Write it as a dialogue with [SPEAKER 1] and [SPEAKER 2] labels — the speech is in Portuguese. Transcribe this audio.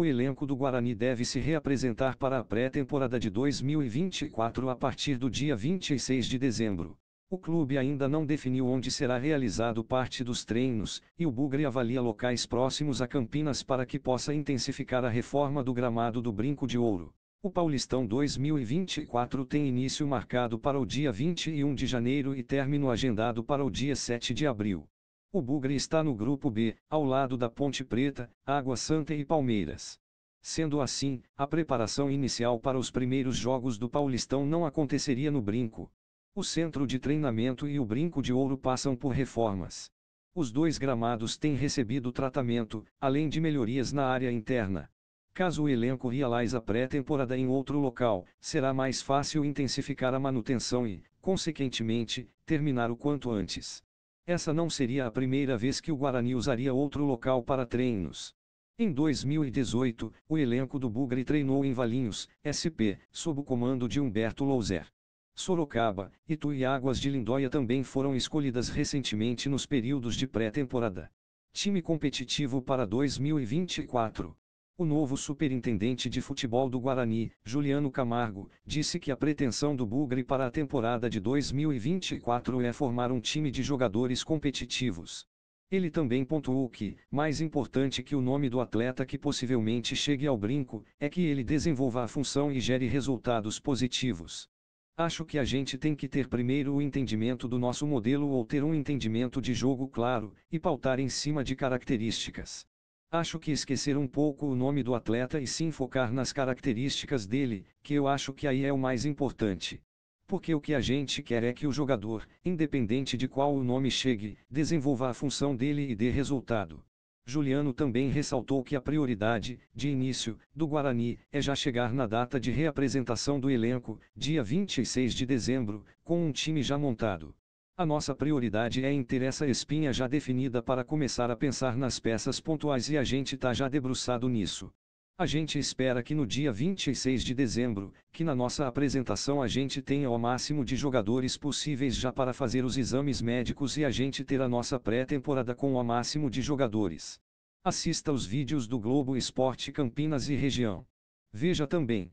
[SPEAKER 1] O elenco do Guarani deve se reapresentar para a pré-temporada de 2024 a partir do dia 26 de dezembro. O clube ainda não definiu onde será realizado parte dos treinos, e o Bugre avalia locais próximos a Campinas para que possa intensificar a reforma do gramado do Brinco de Ouro. O Paulistão 2024 tem início marcado para o dia 21 de janeiro e término agendado para o dia 7 de abril. O Bugre está no grupo B, ao lado da Ponte Preta, Água Santa e Palmeiras. Sendo assim, a preparação inicial para os primeiros jogos do Paulistão não aconteceria no Brinco. O centro de treinamento e o Brinco de Ouro passam por reformas. Os dois gramados têm recebido tratamento, além de melhorias na área interna. Caso o elenco realize a pré-temporada em outro local, será mais fácil intensificar a manutenção e, consequentemente, terminar o quanto antes. Essa não seria a primeira vez que o Guarani usaria outro local para treinos. Em 2018, o elenco do Bugre treinou em Valinhos, SP, sob o comando de Humberto Louser. Sorocaba, Itu e Águas de Lindóia também foram escolhidas recentemente nos períodos de pré-temporada. Time competitivo para 2024. O novo superintendente de futebol do Guarani, Juliano Camargo, disse que a pretensão do Bugre para a temporada de 2024 é formar um time de jogadores competitivos. Ele também pontuou que, mais importante que o nome do atleta que possivelmente chegue ao brinco, é que ele desenvolva a função e gere resultados positivos. Acho que a gente tem que ter primeiro o entendimento do nosso modelo ou ter um entendimento de jogo claro, e pautar em cima de características. Acho que esquecer um pouco o nome do atleta e sim focar nas características dele, que eu acho que aí é o mais importante. Porque o que a gente quer é que o jogador, independente de qual o nome chegue, desenvolva a função dele e dê resultado. Juliano também ressaltou que a prioridade, de início, do Guarani é já chegar na data de reapresentação do elenco, dia 26 de dezembro, com um time já montado. A nossa prioridade é em ter essa espinha já definida para começar a pensar nas peças pontuais e a gente tá já debruçado nisso. A gente espera que no dia 26 de dezembro, que na nossa apresentação a gente tenha o máximo de jogadores possíveis já para fazer os exames médicos e a gente ter a nossa pré-temporada com o máximo de jogadores. Assista os vídeos do Globo Esporte Campinas e região. Veja também